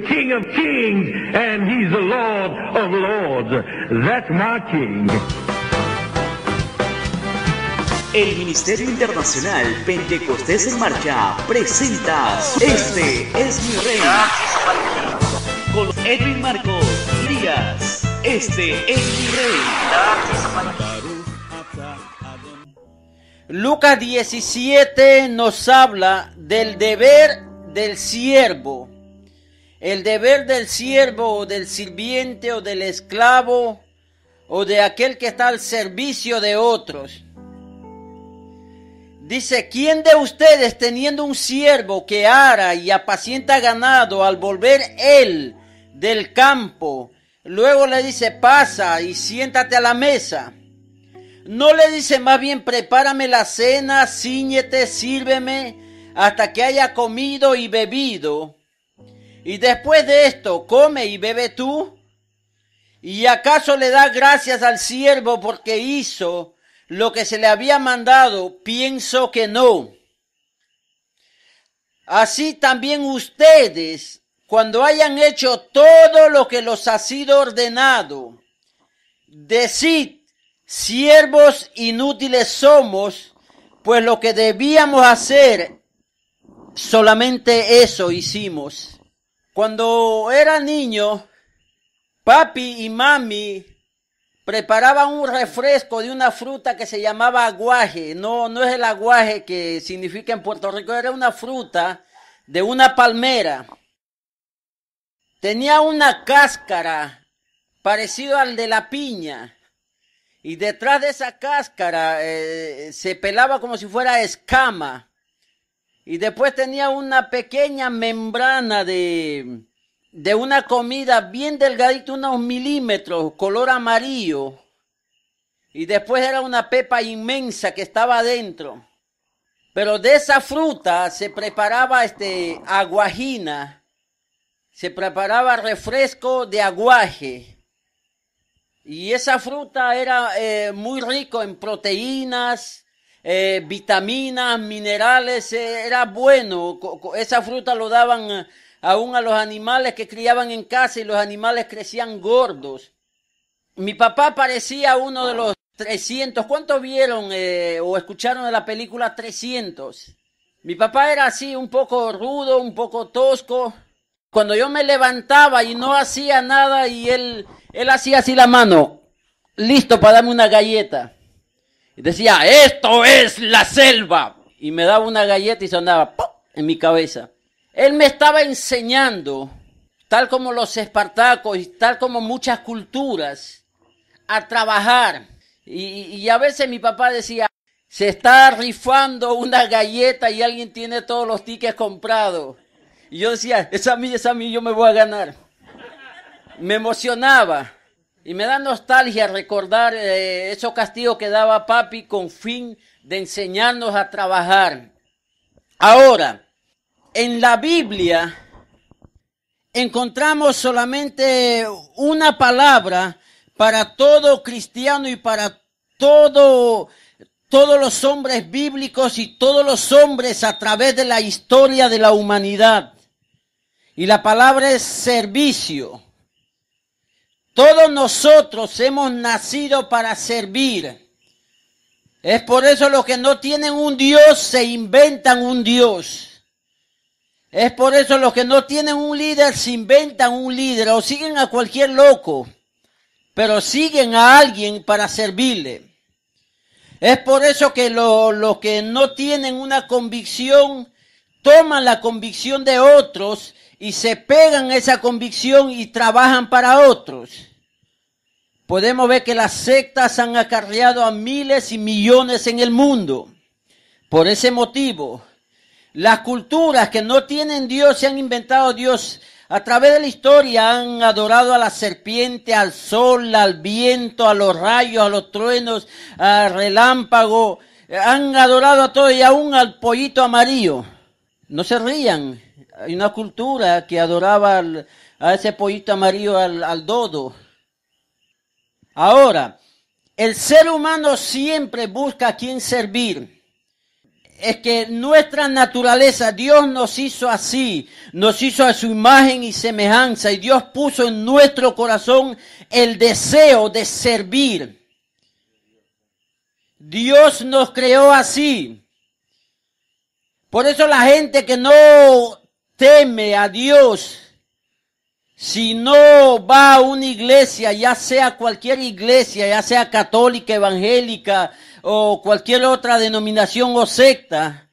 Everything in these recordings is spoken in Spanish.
King of Kings and He's the Lord of Lords. El Ministerio Internacional Pentecostés en Marcha presenta Este es mi rey. Con Edwin Marcos Díaz. Este es mi rey. Lucas 17 nos habla del deber del siervo el deber del siervo o del sirviente o del esclavo o de aquel que está al servicio de otros. Dice, ¿quién de ustedes teniendo un siervo que ara y apacienta ganado al volver él del campo, luego le dice, pasa y siéntate a la mesa? No le dice más bien, prepárame la cena, ciñete, sírveme, hasta que haya comido y bebido y después de esto, come y bebe tú. ¿Y acaso le da gracias al siervo porque hizo lo que se le había mandado? Pienso que no. Así también ustedes, cuando hayan hecho todo lo que los ha sido ordenado, decid, siervos inútiles somos, pues lo que debíamos hacer, solamente eso hicimos. Cuando era niño, papi y mami preparaban un refresco de una fruta que se llamaba aguaje. No, no es el aguaje que significa en Puerto Rico, era una fruta de una palmera. Tenía una cáscara parecido al de la piña. Y detrás de esa cáscara eh, se pelaba como si fuera escama. Y después tenía una pequeña membrana de, de una comida bien delgadita, unos milímetros, color amarillo. Y después era una pepa inmensa que estaba adentro. Pero de esa fruta se preparaba este aguajina, se preparaba refresco de aguaje. Y esa fruta era eh, muy rico en proteínas, eh, vitaminas, minerales, eh, era bueno. Esa fruta lo daban eh, aún a los animales que criaban en casa y los animales crecían gordos. Mi papá parecía uno de los 300. ¿Cuántos vieron o escucharon de la película 300? Mi papá era así, un poco rudo, un poco tosco. Cuando yo me levantaba y no hacía nada y él, él hacía así la mano, listo para darme una galleta decía, esto es la selva. Y me daba una galleta y sonaba ¡pop! en mi cabeza. Él me estaba enseñando, tal como los espartacos y tal como muchas culturas, a trabajar. Y, a veces mi papá decía, se está rifando una galleta y alguien tiene todos los tickets comprados. Y yo decía, esa a mí, esa a mí, yo me voy a ganar. Me emocionaba. Y me da nostalgia recordar eh, esos castigos que daba papi con fin de enseñarnos a trabajar. Ahora, en la Biblia encontramos solamente una palabra para todo cristiano y para todo, todos los hombres bíblicos y todos los hombres a través de la historia de la humanidad. Y la palabra es servicio. Todos nosotros hemos nacido para servir. Es por eso los que no tienen un Dios se inventan un Dios. Es por eso los que no tienen un líder se inventan un líder o siguen a cualquier loco, pero siguen a alguien para servirle. Es por eso que los que no tienen una convicción toman la convicción de otros y se pegan a esa convicción y trabajan para otros. Podemos ver que las sectas han acarreado a miles y millones en el mundo. Por ese motivo, las culturas que no tienen Dios se han inventado Dios a través de la historia han adorado a la serpiente, al sol, al viento, a los rayos, a los truenos, al relámpago. Han adorado a todo y aún al pollito amarillo. No se rían hay una cultura que adoraba al, a ese pollito amarillo, al, al dodo. Ahora, el ser humano siempre busca a quien servir. Es que nuestra naturaleza, Dios nos hizo así, nos hizo a su imagen y semejanza, y Dios puso en nuestro corazón el deseo de servir. Dios nos creó así. Por eso la gente que no teme a Dios, si no va a una iglesia, ya sea cualquier iglesia, ya sea católica, evangélica o cualquier otra denominación o secta,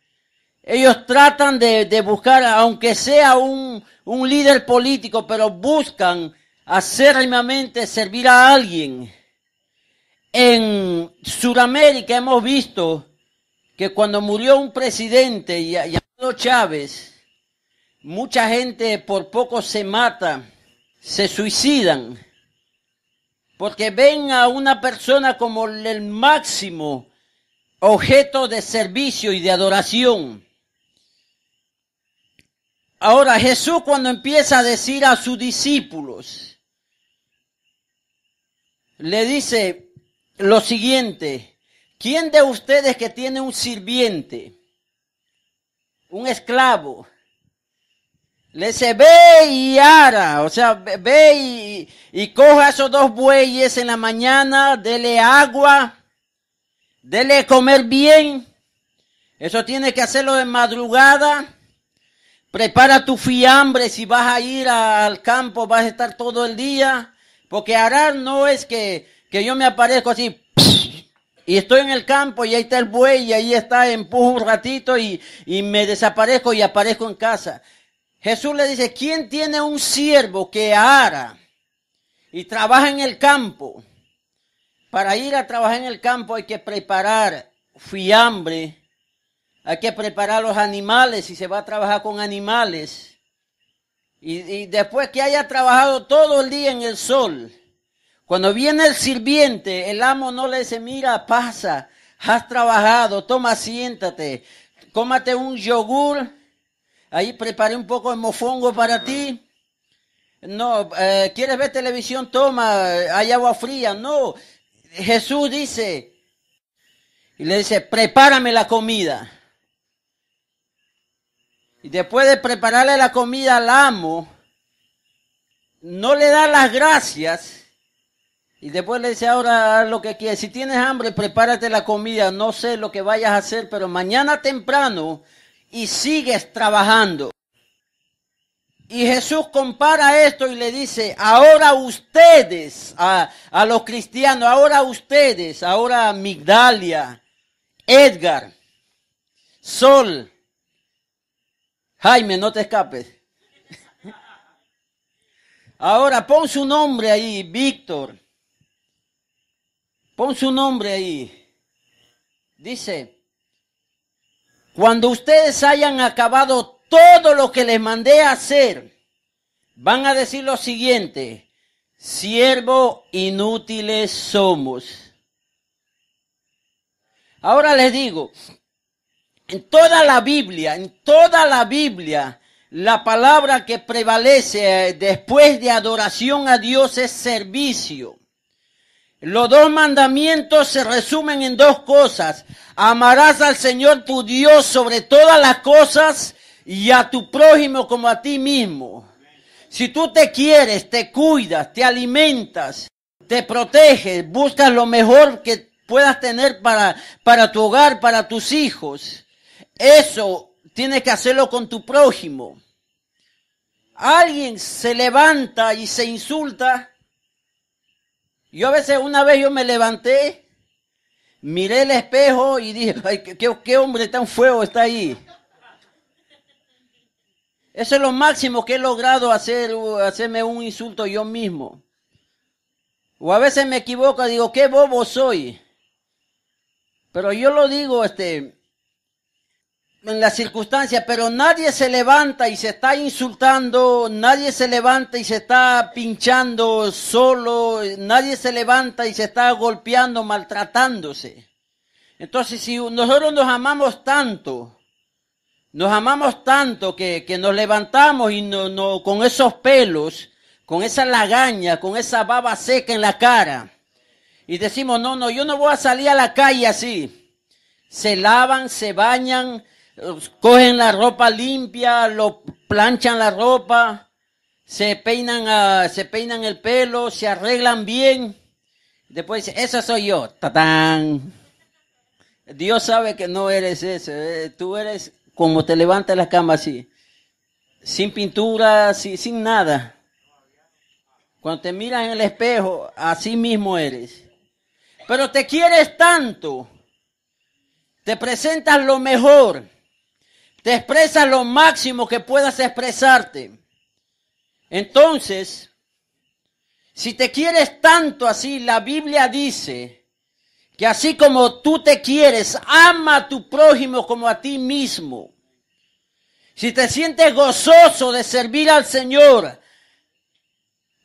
ellos tratan de, buscar, aunque sea un, líder político, pero buscan acérrimamente servir a alguien. En Sudamérica hemos visto que cuando murió un presidente llamado Chávez, Mucha gente por poco se mata, se suicidan, porque ven a una persona como el máximo objeto de servicio y de adoración. Ahora Jesús cuando empieza a decir a sus discípulos, le dice lo siguiente, ¿quién de ustedes que tiene un sirviente, un esclavo, le dice, ve y ara, o sea, ve y, y coja esos dos bueyes en la mañana, dele agua, dele comer bien. Eso tiene que hacerlo de madrugada. Prepara tu fiambre si vas a ir al campo, vas a estar todo el día. Porque arar no es que, que yo me aparezco así y estoy en el campo y ahí está el buey y ahí está, empujo un ratito y, y me desaparezco y aparezco en casa. Jesús le dice, ¿quién tiene un siervo que ara y trabaja en el campo? Para ir a trabajar en el campo hay que preparar fiambre, hay que preparar los animales y se va a trabajar con animales. Y, y después que haya trabajado todo el día en el sol, cuando viene el sirviente, el amo no le dice, mira, pasa, has trabajado, toma, siéntate, cómate un yogur Ahí preparé un poco de mofongo para ti. No, eh, ¿quieres ver televisión? Toma, hay agua fría. No, Jesús dice, y le dice, prepárame la comida. Y después de prepararle la comida al amo, no le da las gracias. Y después le dice, ahora lo que quieres. Si tienes hambre, prepárate la comida. No sé lo que vayas a hacer, pero mañana temprano y sigues trabajando. Y Jesús compara esto y le dice, ahora ustedes, a, los cristianos, ahora ustedes, ahora Migdalia, Edgar, Sol, Jaime, no te escapes. Ahora pon su nombre ahí, Víctor. Pon su nombre ahí. Dice, cuando ustedes hayan acabado todo lo que les mandé hacer, van a decir lo siguiente, siervo inútiles somos. Ahora les digo, en toda la Biblia, en toda la Biblia, la palabra que prevalece eh, después de adoración a Dios es servicio. Los dos mandamientos se resumen en dos cosas. Amarás al Señor tu Dios sobre todas las cosas y a tu prójimo como a ti mismo. Si tú te quieres, te cuidas, te alimentas, te proteges, buscas lo mejor que puedas tener para, para tu hogar, para tus hijos, eso tienes que hacerlo con tu prójimo. Alguien se levanta y se insulta yo a veces, una vez yo me levanté, miré el espejo y dije, ay, qué, hombre tan fuego está ahí. Eso es lo máximo que he logrado hacer, uh, hacerme un insulto yo mismo. O a veces me equivoco, digo, qué bobo soy. Pero yo lo digo, este, en las circunstancias, pero nadie se levanta y se está insultando, nadie se levanta y se está pinchando solo, nadie se levanta y se está golpeando, maltratándose. Entonces, si nosotros nos amamos tanto, nos amamos tanto que, nos levantamos y no, no, con esos pelos, con esa lagaña, con esa baba seca en la cara, y decimos, no, no, yo no voy a salir a la calle así. Se lavan, se bañan, pues, cogen la ropa limpia, lo planchan la ropa, se peinan, ah, se peinan el pelo, se arreglan bien. Después dice, esa soy yo. ¡Tatán! Dios sabe que no eres ese. Eh, tú eres como te levantas la cama así. Sin pintura, sin nada. Cuando te miras en el espejo, así mismo eres. Pero te quieres tanto. Te presentas lo mejor te expresas lo máximo que puedas expresarte. Entonces, si te quieres tanto así, la Biblia dice que así como tú te quieres, ama a tu prójimo como a ti mismo. Si te sientes gozoso de servir al Señor,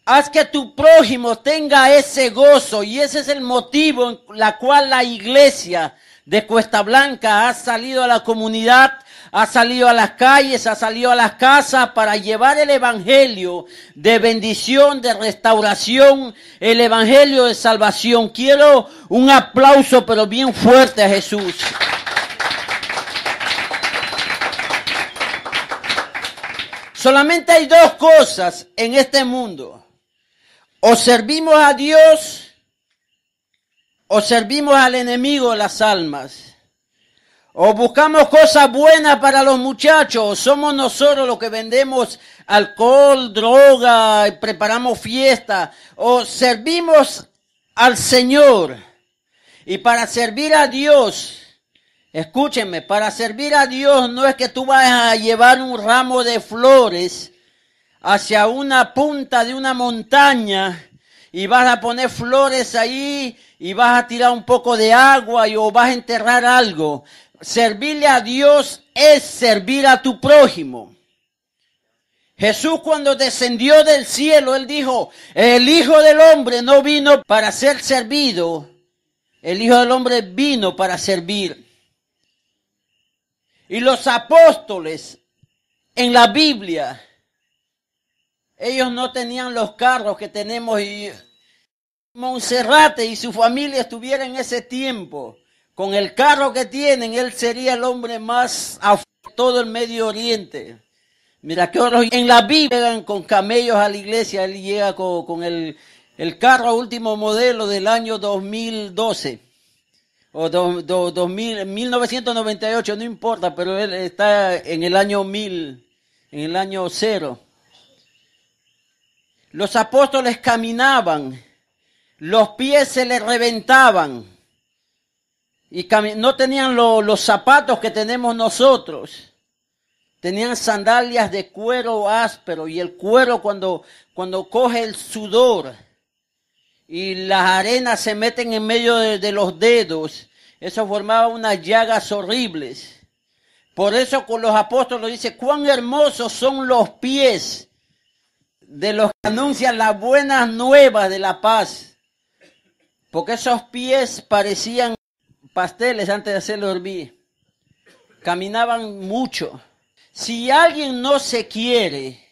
haz que tu prójimo tenga ese gozo y ese es el motivo en la cual la iglesia de Cuesta Blanca ha salido a la comunidad ha salido a las calles, ha salido a las casas para llevar el Evangelio de bendición, de restauración, el Evangelio de salvación. Quiero un aplauso, pero bien fuerte a Jesús. Solamente hay dos cosas en este mundo. O servimos a Dios o servimos al enemigo de las almas. O buscamos cosas buenas para los muchachos. Somos nosotros los que vendemos alcohol, droga, preparamos fiesta. O servimos al Señor. Y para servir a Dios, escúchenme, para servir a Dios no es que tú vas a llevar un ramo de flores hacia una punta de una montaña y vas a poner flores ahí y vas a tirar un poco de agua y, o vas a enterrar algo servirle a Dios es servir a tu prójimo. Jesús cuando descendió del cielo, él dijo, el Hijo del Hombre no vino para ser servido, el Hijo del Hombre vino para servir. Y los apóstoles en la Biblia, ellos no tenían los carros que tenemos y Monserrate y su familia estuvieron en ese tiempo. Con el carro que tienen, él sería el hombre más a todo el Medio Oriente. Mira que en la Biblia llegan con camellos a la iglesia, él llega con, el, carro último modelo del año 2012 o 2000, 1998, no importa, pero él está en el año 1000, en el año cero. Los apóstoles caminaban, los pies se les reventaban y no tenían los zapatos que tenemos nosotros. Tenían sandalias de cuero áspero y el cuero cuando, cuando coge el sudor y las arenas se meten en medio de, de los dedos, eso formaba unas llagas horribles. Por eso con los apóstoles dice, cuán hermosos son los pies de los que anuncian las buenas nuevas de la paz. Porque esos pies parecían pasteles antes de hacerlo dormir. Caminaban mucho. Si alguien no se quiere,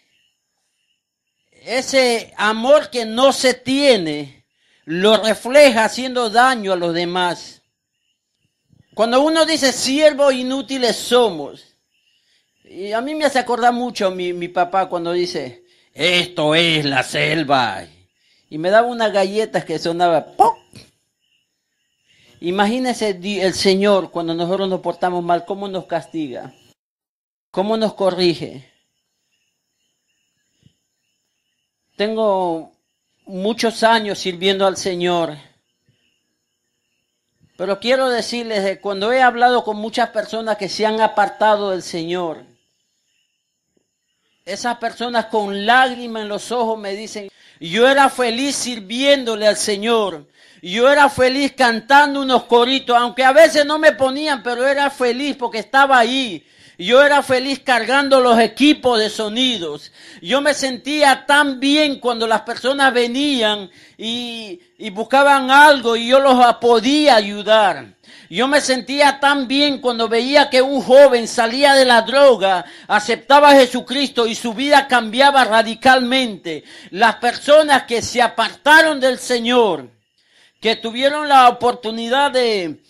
ese amor que no se tiene lo refleja haciendo daño a los demás. Cuando uno dice siervos inútiles somos, y a mí me hace acordar mucho mi, mi papá cuando dice, esto es la selva. Y me daba unas galletas que sonaba, ¡pop! Imagínese el Señor cuando nosotros nos portamos mal, cómo nos castiga, cómo nos corrige. Tengo muchos años sirviendo al Señor, pero quiero decirles que cuando he hablado con muchas personas que se han apartado del Señor, esas personas con lágrimas en los ojos me dicen, yo era feliz sirviéndole al Señor, yo era feliz cantando unos coritos, aunque a veces no me ponían, pero era feliz porque estaba ahí. Yo era feliz cargando los equipos de sonidos. Yo me sentía tan bien cuando las personas venían y, y, buscaban algo y yo los podía ayudar. Yo me sentía tan bien cuando veía que un joven salía de la droga, aceptaba a Jesucristo y su vida cambiaba radicalmente. Las personas que se apartaron del Señor, que tuvieron la oportunidad de,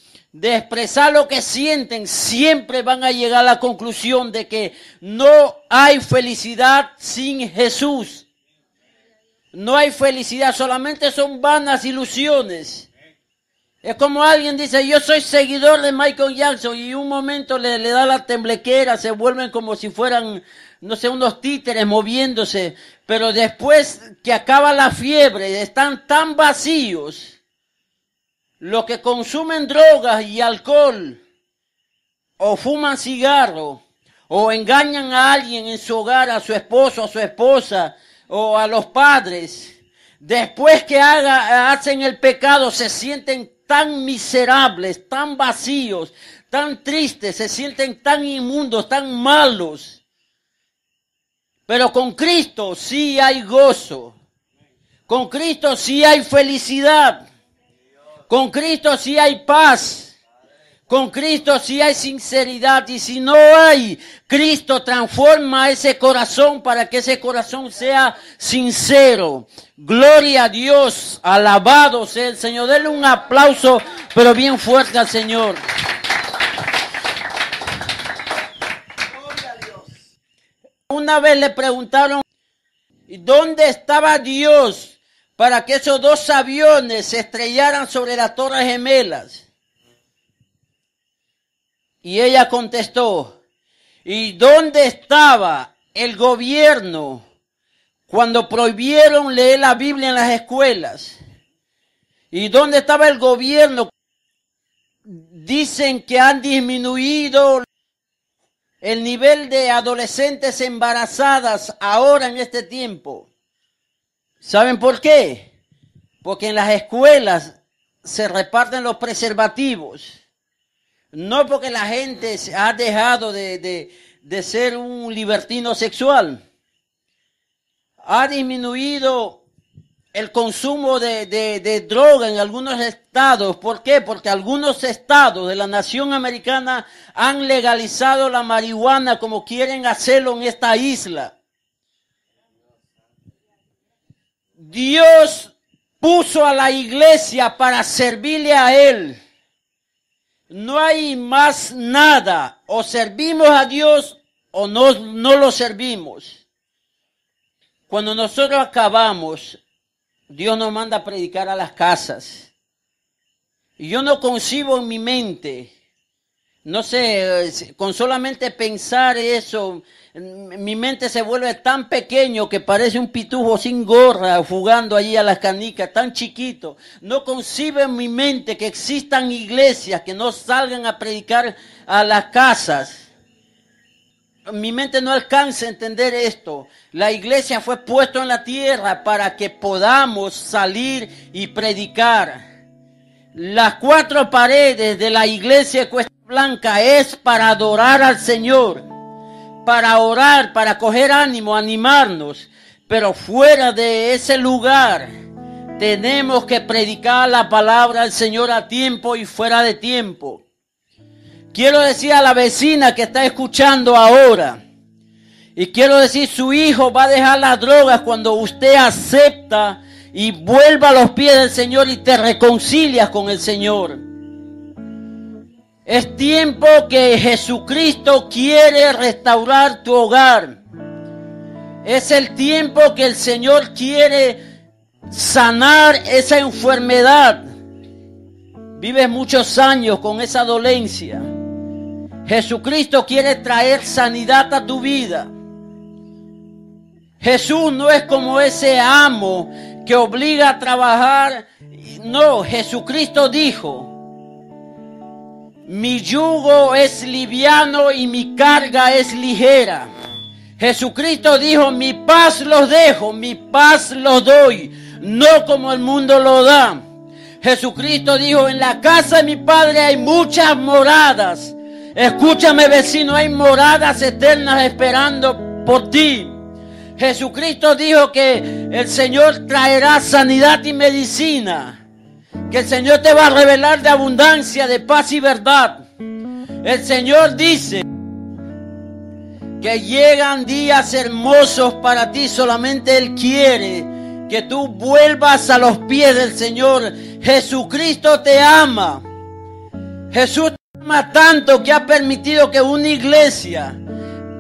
expresar lo que sienten, siempre van a llegar a la conclusión de que no hay felicidad sin Jesús. No hay felicidad, solamente son vanas ilusiones. Es como alguien dice, yo soy seguidor de Michael Jackson y un momento le, le da la temblequera, se vuelven como si fueran, no sé, unos títeres moviéndose, pero después que acaba la fiebre, están tan vacíos los que consumen drogas y alcohol, o fuman cigarro, o engañan a alguien en su hogar, a su esposo, a su esposa, o a los padres, después que haga, hacen el pecado, se sienten tan miserables, tan vacíos, tan tristes, se sienten tan inmundos, tan malos. Pero con Cristo sí hay gozo. Con Cristo sí hay felicidad. Con Cristo sí hay paz. Con Cristo sí hay sinceridad. Y si no hay, Cristo transforma ese corazón para que ese corazón sea sincero. Gloria a Dios. Alabado sea el Señor. Denle un aplauso, pero bien fuerte al Señor. Una vez le preguntaron, ¿dónde estaba Dios para que esos dos aviones se estrellaran sobre las torres gemelas. Y ella contestó, ¿y dónde estaba el gobierno cuando prohibieron leer la Biblia en las escuelas? ¿Y dónde estaba el gobierno? Dicen que han disminuido el nivel de adolescentes embarazadas ahora en este tiempo. ¿Saben por qué? Porque en las escuelas se reparten los preservativos. No porque la gente ha dejado de, de, de ser un libertino sexual. Ha disminuido el consumo de, de, droga en algunos estados. ¿Por qué? Porque algunos estados de la nación americana han legalizado la marihuana como quieren hacerlo en esta isla. Dios puso a la iglesia para servirle a Él. No hay más nada. O servimos a Dios o no, lo servimos. Cuando nosotros acabamos, Dios nos manda a predicar a las casas. Y yo no concibo en mi mente no sé, eh, con solamente pensar eso, mi mente se vuelve tan pequeño que parece un pitujo sin gorra jugando allí a las canicas, tan chiquito. No concibe en mi mente que existan iglesias que no salgan a predicar a las casas. Mi mente no alcanza a entender esto. La iglesia fue puesta en la tierra para que podamos salir y predicar. Las cuatro paredes de la iglesia cuestan blanca es para adorar al Señor, para orar, para coger ánimo, animarnos. Pero fuera de ese lugar tenemos que predicar la palabra del Señor a tiempo y fuera de tiempo. Quiero decir a la vecina que está escuchando ahora, y quiero decir, su hijo va a dejar las drogas cuando usted acepta y vuelva a los pies del Señor y te reconcilia con el Señor. Es tiempo que Jesucristo quiere restaurar tu hogar. Es el tiempo que el Señor quiere sanar esa enfermedad. Vives muchos años con esa dolencia. Jesucristo quiere traer sanidad a tu vida. Jesús no es como ese amo que obliga a trabajar. No, Jesucristo dijo, mi yugo es liviano y mi carga es ligera. Jesucristo dijo, mi paz los dejo, mi paz los doy, no como el mundo lo da. Jesucristo dijo, en la casa de mi Padre hay muchas moradas. Escúchame vecino, hay moradas eternas esperando por ti. Jesucristo dijo que el Señor traerá sanidad y medicina que el Señor te va a revelar de abundancia, de paz y verdad. El Señor dice que llegan días hermosos para ti, solamente Él quiere que tú vuelvas a los pies del Señor. Jesucristo te ama. Jesús te ama tanto que ha permitido que una iglesia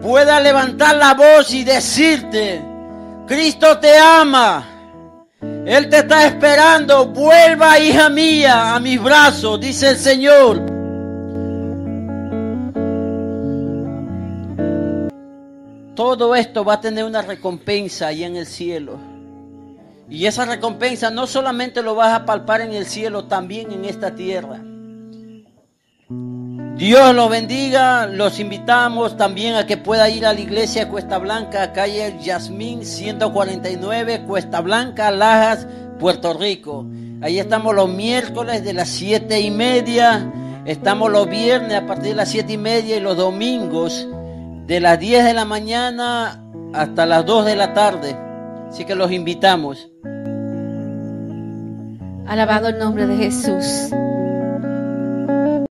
pueda levantar la voz y decirte, Cristo te ama. Él te está esperando. Vuelva, hija mía, a mis brazos, dice el Señor. Todo esto va a tener una recompensa ahí en el cielo. Y esa recompensa no solamente lo vas a palpar en el cielo, también en esta tierra. Dios los bendiga. Los invitamos también a que pueda ir a la iglesia Cuesta Blanca, calle Yasmín 149, Cuesta Blanca, Lajas, Puerto Rico. Ahí estamos los miércoles de las 7 y media. Estamos los viernes a partir de las 7 y media y los domingos de las 10 de la mañana hasta las 2 de la tarde. Así que los invitamos. Alabado el nombre de Jesús.